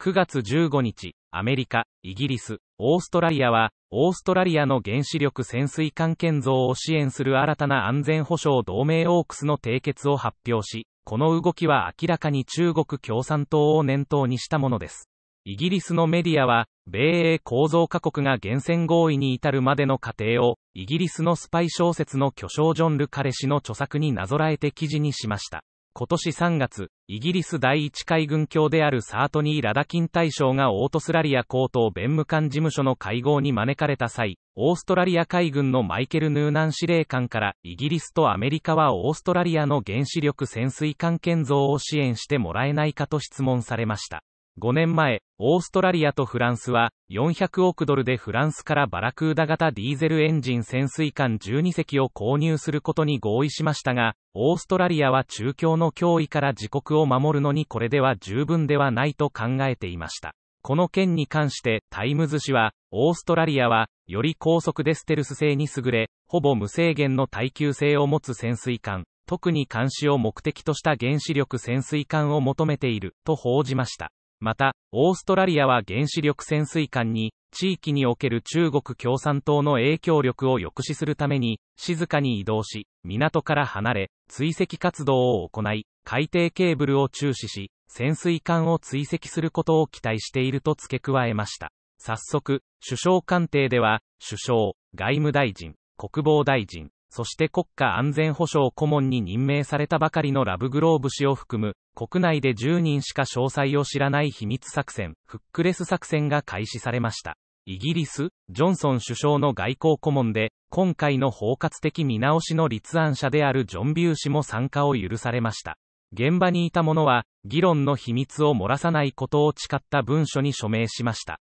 9月15日、アメリカ、イギリス、オーストラリアは、オーストラリアの原子力潜水艦建造を支援する新たな安全保障同盟オークスの締結を発表し、この動きは明らかに中国共産党を念頭にしたものです。イギリスのメディアは、米英構造各国が厳選合意に至るまでの過程を、イギリスのスパイ小説の巨匠ジョン・ル・カレ氏の著作になぞらえて記事にしました。今年3月、イギリス第1海軍協であるサートニー・ラダキン大将がオートスラリア高等弁務官事務所の会合に招かれた際、オーストラリア海軍のマイケル・ヌーナン司令官から、イギリスとアメリカはオーストラリアの原子力潜水艦建造を支援してもらえないかと質問されました。5年前、オーストラリアとフランスは、400億ドルでフランスからバラクーダ型ディーゼルエンジン潜水艦12隻を購入することに合意しましたが、オーストラリアは中共の脅威から自国を守るのにこれでは十分ではないと考えていました。この件に関して、タイムズ氏は、オーストラリアは、より高速でステルス性に優れ、ほぼ無制限の耐久性を持つ潜水艦、特に監視を目的とした原子力潜水艦を求めている、と報じました。また、オーストラリアは原子力潜水艦に、地域における中国共産党の影響力を抑止するために、静かに移動し、港から離れ、追跡活動を行い、海底ケーブルを注視し、潜水艦を追跡することを期待していると付け加えました。早速、首相官邸では、首相、外務大臣、国防大臣、そして国家安全保障顧問に任命されたばかりのラブグローブ氏を含む、国内で10人しか詳細を知らない秘密作戦、フックレス作戦が開始されました。イギリス、ジョンソン首相の外交顧問で、今回の包括的見直しの立案者であるジョン・ビュー氏も参加を許されました。現場にいた者は、議論の秘密を漏らさないことを誓った文書に署名しました。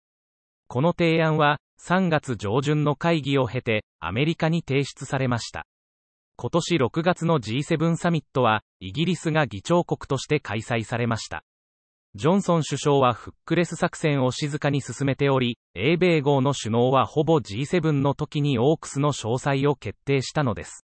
この提案は、3月上旬の会議を経て、アメリカに提出されました。今年6月の G7 サミットは、イギリスが議長国として開催されました。ジョンソン首相はフックレス作戦を静かに進めており、英米豪の首脳はほぼ G7 の時にオークスの詳細を決定したのです。